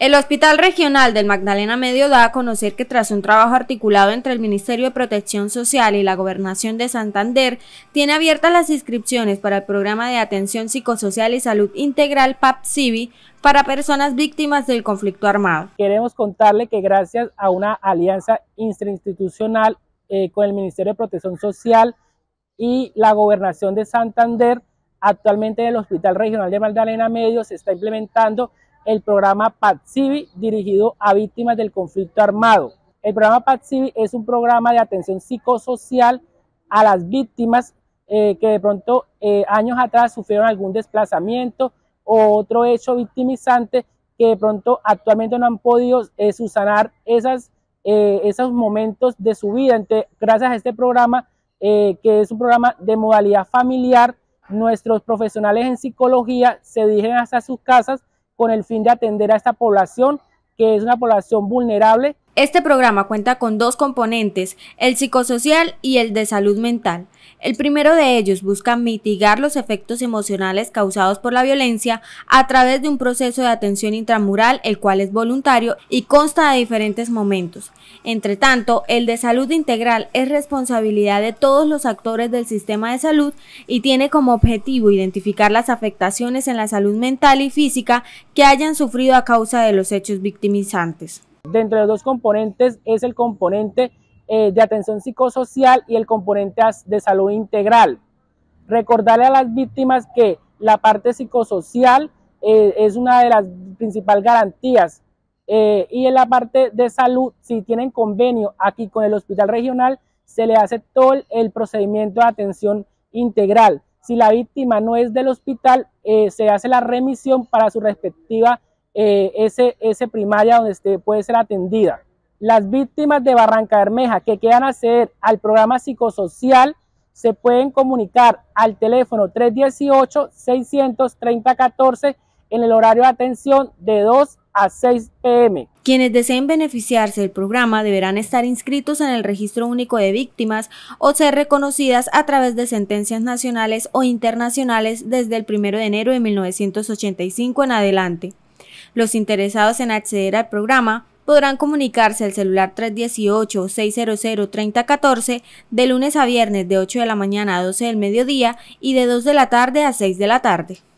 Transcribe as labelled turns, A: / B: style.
A: El Hospital Regional del Magdalena Medio da a conocer que tras un trabajo articulado entre el Ministerio de Protección Social y la Gobernación de Santander, tiene abiertas las inscripciones para el programa de atención psicosocial y salud integral PAP-CIVI, para personas víctimas del conflicto armado. Queremos contarle que gracias a una alianza
B: interinstitucional eh, con el Ministerio de Protección Social y la Gobernación de Santander, actualmente el Hospital Regional de Magdalena Medio se está implementando el programa PATSIVI dirigido a víctimas del conflicto armado. El programa PATCIVI es un programa de atención psicosocial a las víctimas eh, que de pronto eh, años atrás sufrieron algún desplazamiento o otro hecho victimizante que de pronto actualmente no han podido eh, susanar esos momentos de su vida. gracias a este programa, que es un programa de modalidad familiar, nuestros profesionales en psicología se dirigen hasta sus casas con el fin de
A: atender a esta población que es una población vulnerable. Este programa cuenta con dos componentes, el psicosocial y el de salud mental. El primero de ellos busca mitigar los efectos emocionales causados por la violencia a través de un proceso de atención intramural, el cual es voluntario y consta de diferentes momentos. Entre tanto, el de salud integral es responsabilidad de todos los actores del sistema de salud y tiene como objetivo identificar las afectaciones en la salud mental y física que hayan sufrido a causa de los hechos victimizantes.
B: Dentro de los dos componentes es el componente eh, de atención psicosocial y el componente de salud integral. Recordarle a las víctimas que la parte psicosocial eh, es una de las principales garantías eh, y en la parte de salud, si tienen convenio aquí con el hospital regional, se le hace todo el procedimiento de atención integral. Si la víctima no es del hospital, se hace la remisión para su respectiva ese, ese primaria donde puede ser atendida las víctimas de Barranca Bermeja que quieran acceder al programa psicosocial se pueden comunicar al teléfono 318-630-14 en el horario de atención de
A: 2 a 6 pm. Quienes deseen beneficiarse del programa deberán estar inscritos en el Registro Único de Víctimas o ser reconocidas a través de sentencias nacionales o internacionales desde el 1 de enero de 1985 en adelante. Los interesados en acceder al programa podrán comunicarse al celular 318-600-3014 de lunes a viernes de 8 de la mañana a 12 del mediodía y de 2 de la tarde a 6 de la tarde.